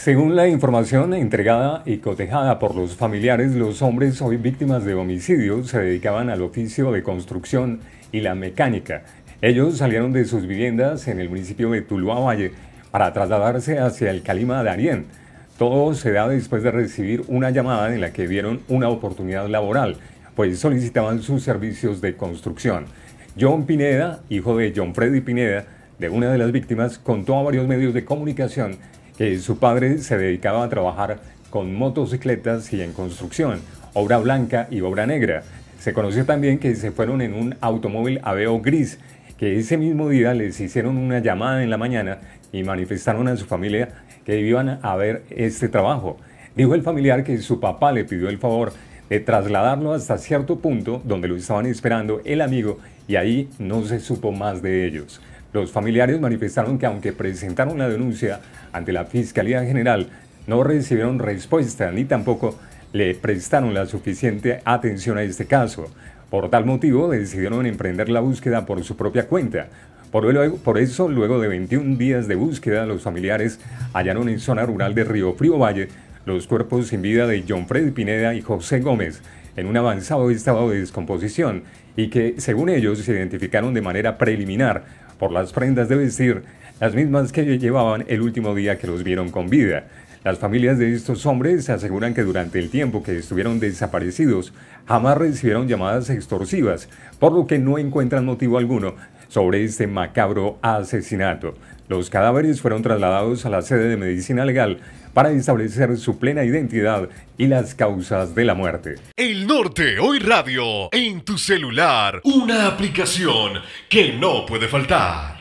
Según la información entregada y cotejada por los familiares, los hombres hoy víctimas de homicidio se dedicaban al oficio de construcción y la mecánica. Ellos salieron de sus viviendas en el municipio de Tuluá Valle para trasladarse hacia el Calima de Arién. Todo se da después de recibir una llamada en la que vieron una oportunidad laboral, pues solicitaban sus servicios de construcción. John Pineda, hijo de John Freddy Pineda, de una de las víctimas, contó a varios medios de comunicación que su padre se dedicaba a trabajar con motocicletas y en construcción, obra blanca y obra negra. Se conoció también que se fueron en un automóvil Aveo gris, que ese mismo día les hicieron una llamada en la mañana y manifestaron a su familia que iban a ver este trabajo. Dijo el familiar que su papá le pidió el favor de trasladarlo hasta cierto punto donde lo estaban esperando el amigo y ahí no se supo más de ellos. Los familiares manifestaron que aunque presentaron la denuncia ante la Fiscalía General, no recibieron respuesta ni tampoco le prestaron la suficiente atención a este caso. Por tal motivo decidieron emprender la búsqueda por su propia cuenta. Por, eso, luego de 21 días de búsqueda, los familiares hallaron en zona rural de Río Frío Valle los cuerpos sin vida de John Fred Pineda y José Gómez en un avanzado estado de descomposición y que, según ellos, se identificaron de manera preliminar por las prendas de vestir, las mismas que llevaban el último día que los vieron con vida. Las familias de estos hombres aseguran que durante el tiempo que estuvieron desaparecidos jamás recibieron llamadas extorsivas, por lo que no encuentran motivo alguno sobre este macabro asesinato. Los cadáveres fueron trasladados a la sede de medicina legal para establecer su plena identidad y las causas de la muerte. El Norte Hoy Radio, en tu celular, una aplicación que no puede faltar.